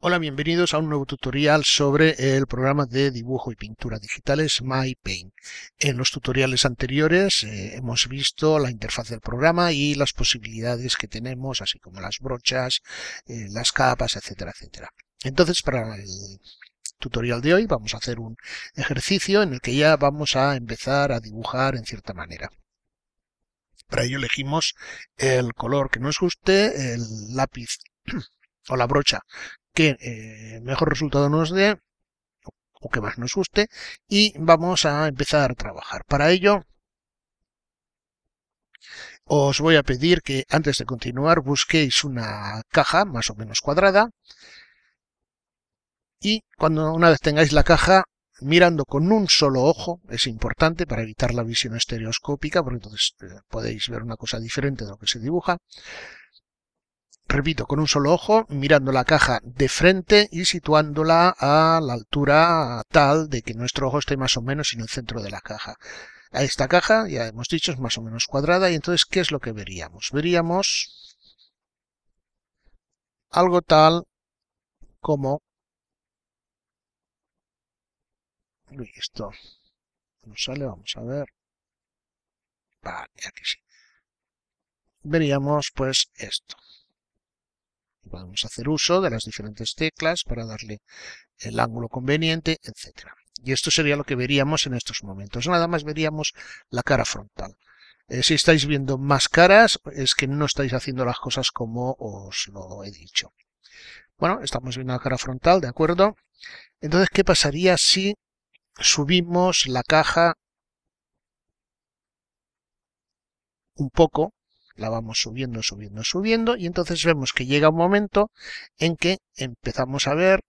Hola, bienvenidos a un nuevo tutorial sobre el programa de dibujo y pintura digitales MyPaint. En los tutoriales anteriores eh, hemos visto la interfaz del programa y las posibilidades que tenemos, así como las brochas, eh, las capas, etcétera, etcétera. Entonces, para el tutorial de hoy vamos a hacer un ejercicio en el que ya vamos a empezar a dibujar en cierta manera. Para ello elegimos el color que nos guste, el lápiz o la brocha que eh, mejor resultado nos dé o que más nos guste y vamos a empezar a trabajar. Para ello os voy a pedir que antes de continuar busquéis una caja más o menos cuadrada y cuando una vez tengáis la caja mirando con un solo ojo es importante para evitar la visión estereoscópica porque entonces eh, podéis ver una cosa diferente de lo que se dibuja repito, con un solo ojo, mirando la caja de frente y situándola a la altura tal de que nuestro ojo esté más o menos en el centro de la caja. A esta caja, ya hemos dicho, es más o menos cuadrada y entonces, ¿qué es lo que veríamos? Veríamos algo tal como... esto no sale, vamos a ver. Vale, aquí Veríamos pues esto. Vamos hacer uso de las diferentes teclas para darle el ángulo conveniente, etc. Y esto sería lo que veríamos en estos momentos. Nada más veríamos la cara frontal. Eh, si estáis viendo más caras, es que no estáis haciendo las cosas como os lo he dicho. Bueno, estamos viendo la cara frontal, ¿de acuerdo? Entonces, ¿qué pasaría si subimos la caja un poco la vamos subiendo, subiendo, subiendo, y entonces vemos que llega un momento en que empezamos a ver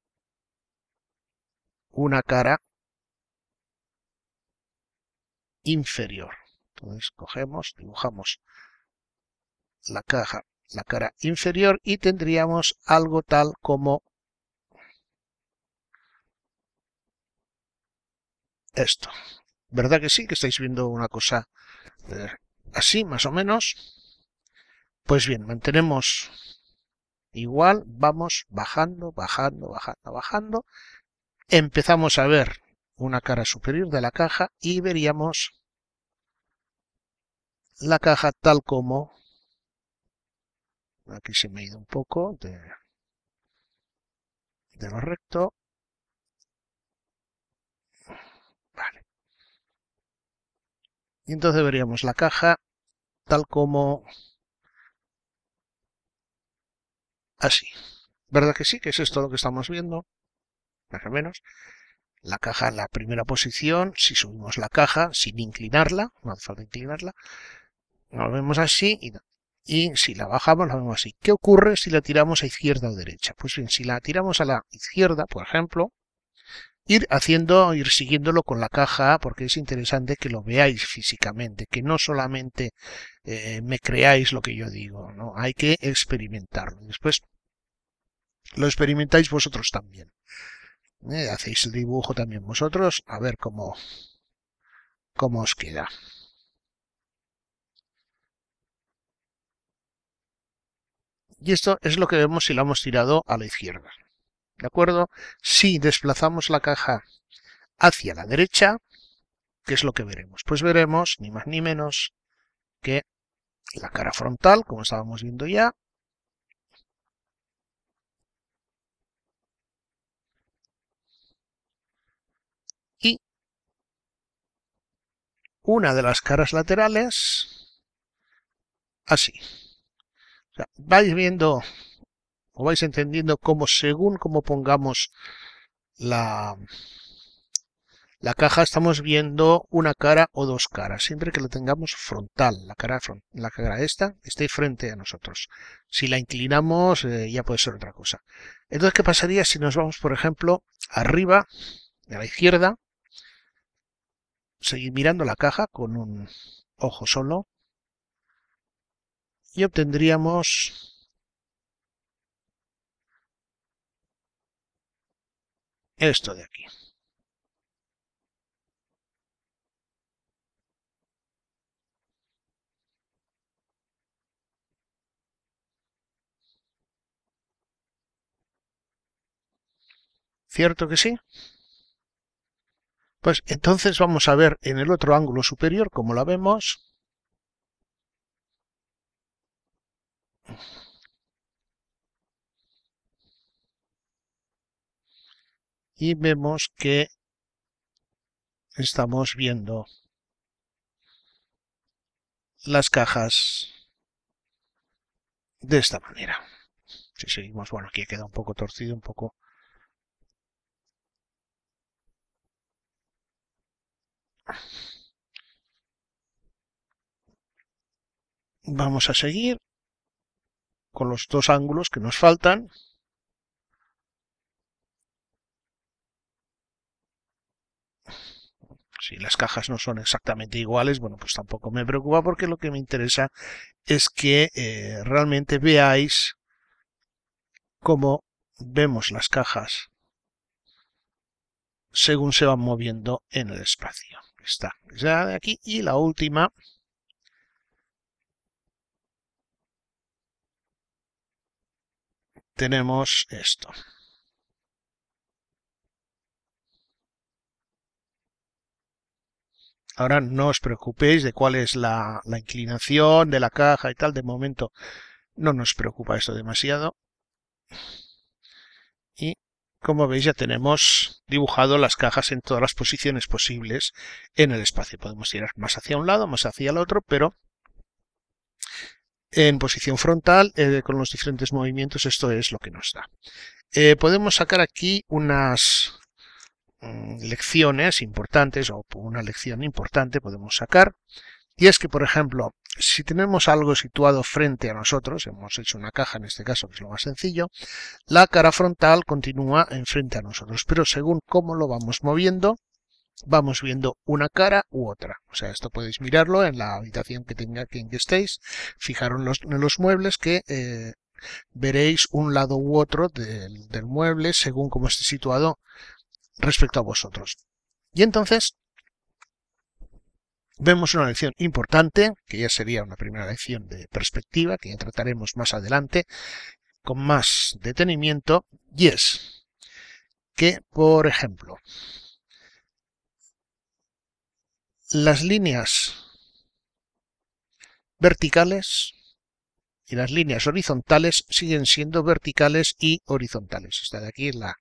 una cara inferior. Entonces cogemos, dibujamos la caja, la cara inferior y tendríamos algo tal como esto. ¿Verdad que sí? Que estáis viendo una cosa eh, así, más o menos. Pues bien, mantenemos igual, vamos bajando, bajando, bajando, bajando. Empezamos a ver una cara superior de la caja y veríamos la caja tal como... Aquí se me ha ido un poco de, lo recto. Vale. Y entonces veríamos la caja tal como así. Ah, ¿Verdad que sí? Que es esto lo que estamos viendo, más o menos. La caja en la primera posición, si subimos la caja sin inclinarla, no hace falta inclinarla, la vemos así y, si la bajamos la vemos así. ¿Qué ocurre si la tiramos a izquierda o derecha? Pues bien, si la tiramos a la izquierda, por ejemplo, ir haciendo, ir siguiéndolo con la caja, porque es interesante que lo veáis físicamente, que no solamente eh, me creáis lo que yo digo, ¿no? Hay que experimentarlo. Después lo experimentáis vosotros también. Eh, hacéis el dibujo también vosotros, a ver cómo, cómo os queda. Y esto es lo que vemos si lo hemos tirado a la izquierda. ¿De acuerdo? Si desplazamos la caja hacia la derecha, ¿qué es lo que veremos? Pues veremos, ni más ni menos, que la cara frontal, como estábamos viendo ya, una de las caras laterales así. vais viendo o vais entendiendo cómo según cómo pongamos la, la caja estamos viendo una cara o dos caras, siempre que la tengamos frontal, la cara, frontal la cara esta está frente a nosotros. Si la inclinamos eh, ya puede ser otra cosa. Entonces, ¿qué pasaría si nos vamos, por ejemplo, arriba, a la izquierda, seguir mirando la caja con un ojo solo y obtendríamos esto de aquí. ¿Cierto que sí? Pues entonces vamos a ver en el otro ángulo superior como la vemos. Y vemos que estamos viendo las cajas de esta manera. Si seguimos, bueno, aquí queda un poco torcido, un poco Vamos a seguir con los dos ángulos que nos faltan. Si las cajas no son exactamente iguales, bueno, pues tampoco me preocupa porque lo que me interesa es que eh, realmente veáis cómo vemos las cajas según se van moviendo en el espacio está. ya de aquí y la última. Tenemos esto. Ahora no os preocupéis de cuál es la, la, inclinación de la caja y tal. De momento no nos preocupa esto demasiado. Y como veis ya tenemos dibujado las cajas en todas las posiciones posibles en el espacio. Podemos ir más hacia un lado, más hacia el otro, pero en posición frontal, eh, con los diferentes movimientos, esto es lo que nos da. Eh, podemos sacar aquí unas mm, lecciones importantes, o una lección importante podemos sacar, y es que, por ejemplo, si tenemos algo situado frente a nosotros, hemos hecho una caja en este caso, que es lo más sencillo, la cara frontal continúa enfrente a nosotros, pero según cómo lo vamos moviendo, vamos viendo una cara u otra. O sea, esto podéis mirarlo en la habitación que tenga en que estéis, fijaros en los muebles que eh, veréis un lado u otro del, del mueble según cómo esté situado respecto a vosotros. Y entonces, Vemos una lección importante, que ya sería una primera lección de perspectiva, que ya trataremos más adelante, con más detenimiento, y es que, por ejemplo, las líneas verticales y las líneas horizontales siguen siendo verticales y horizontales. Esta de aquí es la,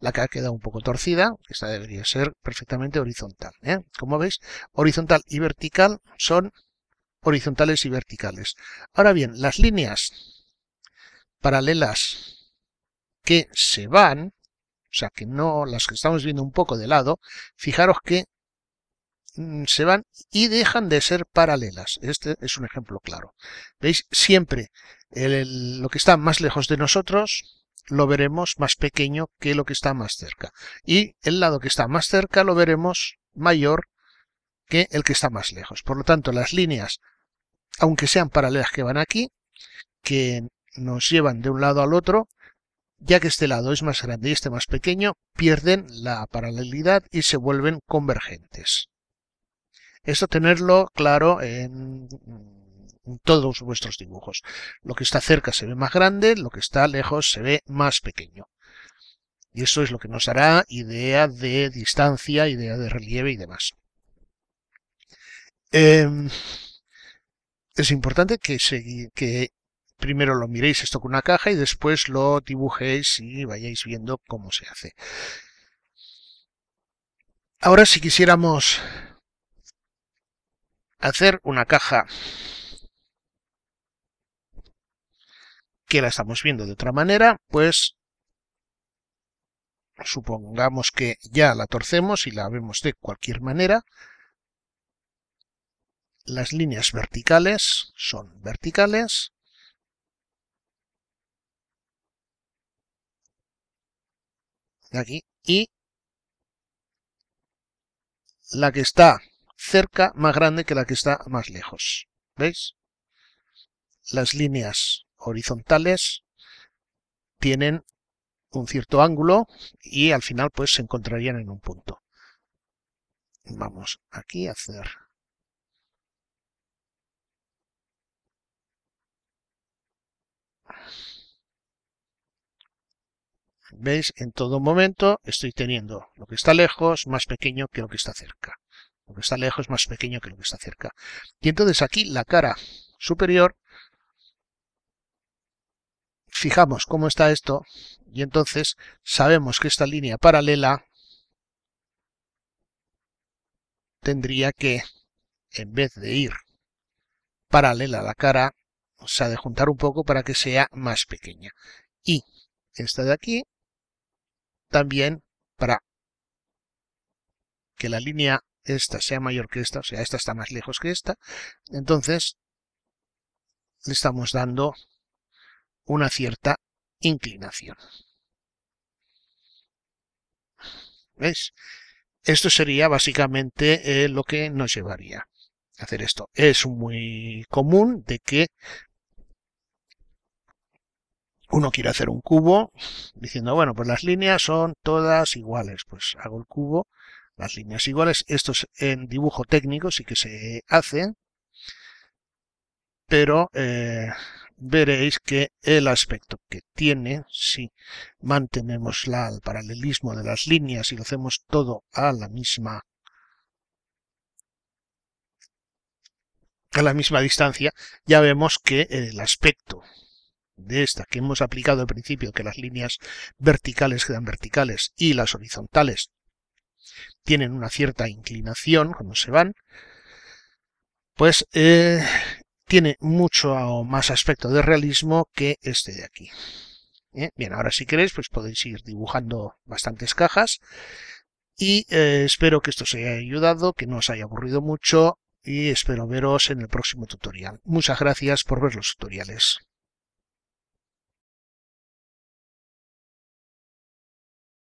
la que ha quedado un poco torcida, esta debería ser perfectamente horizontal. ¿eh? Como veis, horizontal y vertical son horizontales y verticales. Ahora bien, las líneas paralelas que se van, o sea que no las que estamos viendo un poco de lado, fijaros que Mm, se van y dejan de ser paralelas. Este es un ejemplo claro. ¿Veis? Siempre lo que está más lejos de nosotros lo veremos más pequeño que lo que está más cerca. Y el lado que está más cerca lo veremos mayor que el que está más lejos. Por lo tanto, las líneas, aunque sean paralelas que van aquí, que nos llevan de un lado al otro, ya que este lado es más grande y este más pequeño, pierden la paralelidad y se vuelven convergentes. Esto tenerlo claro en todos vuestros dibujos. Lo que está cerca se ve más grande, lo que está lejos se ve más pequeño. Y eso es lo que nos hará idea de distancia, idea de relieve y demás. Em, es importante que, que primero lo miréis esto con una caja y después lo dibujéis y vayáis viendo cómo se hace. Ahora si quisiéramos hacer una caja que la estamos viendo de otra manera, pues supongamos que ya la torcemos y la vemos de cualquier manera. Las líneas verticales son verticales. Aquí. Y la que está cerca más grande que la que está más lejos. ¿Veis? Las líneas horizontales tienen un cierto ángulo y al final pues se encontrarían en un punto. Vamos aquí a hacer ¿Veis? En todo momento estoy teniendo lo que está lejos más pequeño que lo que está cerca. Lo que está lejos es más pequeño que lo que está cerca. Y entonces aquí la cara superior, fijamos cómo está esto, y entonces sabemos que esta línea paralela tendría que, en vez de ir paralela a la cara, o sea, de juntar un poco para que sea más pequeña. Y esta de aquí, también para que la línea esta sea mayor que esta, o sea, esta está más lejos que esta, entonces le estamos dando una cierta inclinación. ¿Veis? Esto sería básicamente eh, lo que nos llevaría a hacer esto. Es muy común de que uno quiere hacer un cubo diciendo, bueno, pues las líneas son todas iguales. Pues hago el cubo las líneas iguales. Esto es en dibujo técnico, sí que se hace, pero eh, veréis que el aspecto que tiene, si mantenemos la, el paralelismo de las líneas y lo hacemos todo a la misma a la misma distancia, ya vemos que el aspecto de esta que hemos aplicado al principio, que las líneas verticales quedan verticales y las horizontales tienen una cierta inclinación cuando se van, pues eh, tiene mucho más aspecto de realismo que este de aquí. Eh, bien, ahora si queréis, pues podéis ir dibujando bastantes cajas y eh, espero que esto os haya ayudado, que no os haya aburrido mucho y espero veros en el próximo tutorial. Muchas gracias por ver los tutoriales.